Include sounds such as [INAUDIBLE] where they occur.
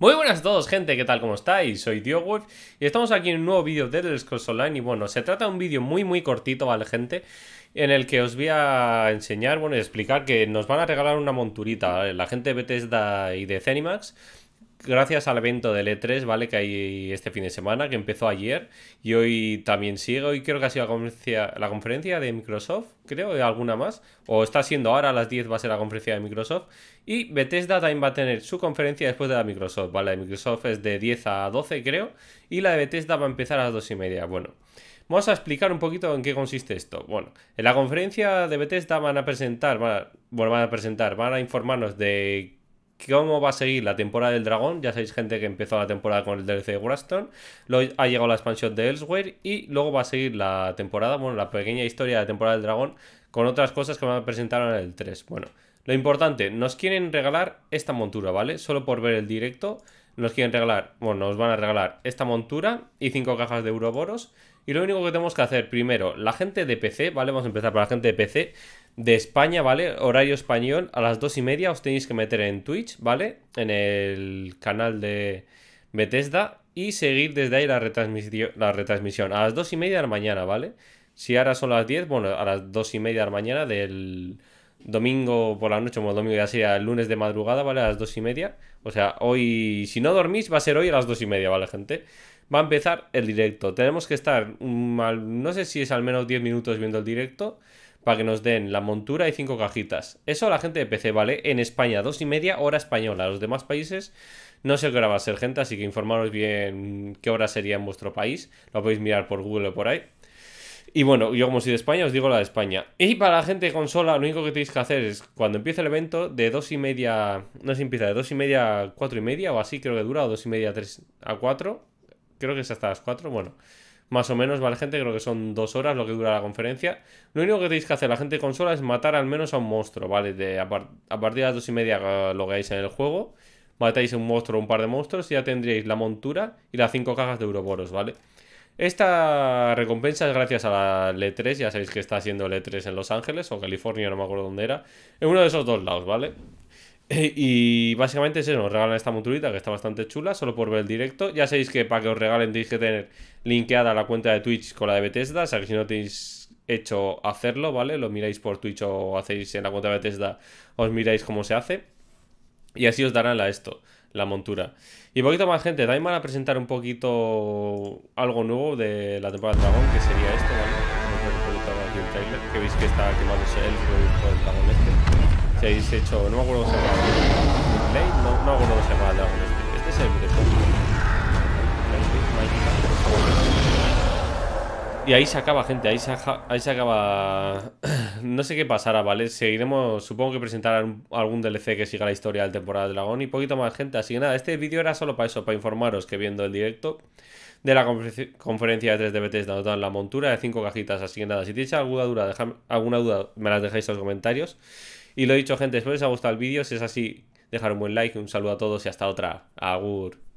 Muy buenas a todos gente, ¿qué tal? ¿Cómo estáis? Soy DioWolf y estamos aquí en un nuevo vídeo de The Online y bueno, se trata de un vídeo muy muy cortito, ¿vale gente? En el que os voy a enseñar, bueno, explicar que nos van a regalar una monturita, ¿vale? La gente de Bethesda y de Zenimax gracias al evento del E3, ¿vale? Que hay este fin de semana, que empezó ayer y hoy también sigue. Hoy creo que ha sido la conferencia, la conferencia de Microsoft, creo, alguna más. O está siendo ahora a las 10 va a ser la conferencia de Microsoft. Y Bethesda también va a tener su conferencia después de la Microsoft, ¿vale? La de Microsoft es de 10 a 12, creo. Y la de Bethesda va a empezar a las 2 y media. Bueno. Vamos a explicar un poquito en qué consiste esto. Bueno, en la conferencia de Bethesda van a presentar, bueno, van a presentar, van a informarnos de cómo va a seguir la temporada del dragón. Ya sabéis, gente que empezó la temporada con el DLC de Warstone. Luego ha llegado la expansión de Elsewhere. Y luego va a seguir la temporada, bueno, la pequeña historia de la temporada del dragón. Con otras cosas que me presentaron en el 3. Bueno, lo importante, nos quieren regalar esta montura, ¿vale? Solo por ver el directo. Nos quieren regalar, bueno, nos van a regalar esta montura y cinco cajas de Euroboros y lo único que tenemos que hacer, primero, la gente de PC, ¿vale? Vamos a empezar por la gente de PC de España, ¿vale? Horario español, a las dos y media os tenéis que meter en Twitch, ¿vale? En el canal de Bethesda y seguir desde ahí la, retransmisión, a las dos y media de la mañana, ¿vale? Si ahora son las 10, bueno, a las dos y media de la mañana del domingo por la noche, o domingo ya sea el lunes de madrugada, ¿vale? A las dos y media. O sea, hoy, si no dormís, va a ser hoy a las dos y media, ¿vale, gente? Va a empezar el directo. Tenemos que estar, no sé si es al menos 10 minutos viendo el directo, para que nos den la montura y cinco cajitas. Eso la gente de PC, ¿vale? En España, dos y media, hora española. Los demás países, no sé qué hora va a ser, gente, así que informaros bien qué hora sería en vuestro país. Lo podéis mirar por Google o por ahí. Y bueno, yo como soy de España, os digo la de España. Y para la gente consola, lo único que tenéis que hacer es cuando empiece el evento, de dos y media, no se empieza de dos y media a cuatro y media, o así creo que dura, o dos y media a tres a cuatro, creo que es hasta las cuatro, bueno, más o menos, ¿vale, gente? Creo que son dos horas lo que dura la conferencia. Lo único que tenéis que hacer la gente de consola es matar al menos a un monstruo, ¿vale? De, a, partir de las dos y media lo veáis en el juego, matáis un monstruo o un par de monstruos y ya tendríais la montura y las cinco cajas de Euroboros, ¿vale? Esta recompensa es gracias a la L3, ya sabéis que está haciendo L3 en Los Ángeles o California, no me acuerdo dónde era, en uno de esos dos lados, ¿vale? Eh, y básicamente es eso, nos regalan esta muturita que está bastante chula, solo por ver el directo. Ya sabéis que para que os regalen tenéis que tener linkeada la cuenta de Twitch con la de Bethesda, o sea que si no tenéis hecho hacerlo, ¿vale? Lo miráis por Twitch o hacéis en la cuenta de Bethesda, os miráis cómo se hace. Y así os darán la esto la montura. Y poquito más, gente. También van a presentar un poquito algo nuevo de la temporada de Dragón, que sería esto, ¿vale? que veis que está quemándose el producto del dragón este. Si habéis hecho, no me acuerdo si era no Y ahí se acaba, gente, ahí se, acaba... [CLEARS THROAT] no sé qué pasará, ¿vale? Seguiremos, supongo que presentarán algún DLC que siga la historia del temporada de dragón y poquito más, gente. Así que nada, este vídeo era solo para eso, para informaros que viendo el directo de la conferencia de 3 dbts dando la montura de 5 cajitas. Así que nada, si tenéis alguna duda, alguna duda me las dejáis en los comentarios. Y lo dicho, gente, espero que os haya gustado el vídeo. Si es así, dejar un buen like, un saludo a todos y hasta otra. Agur.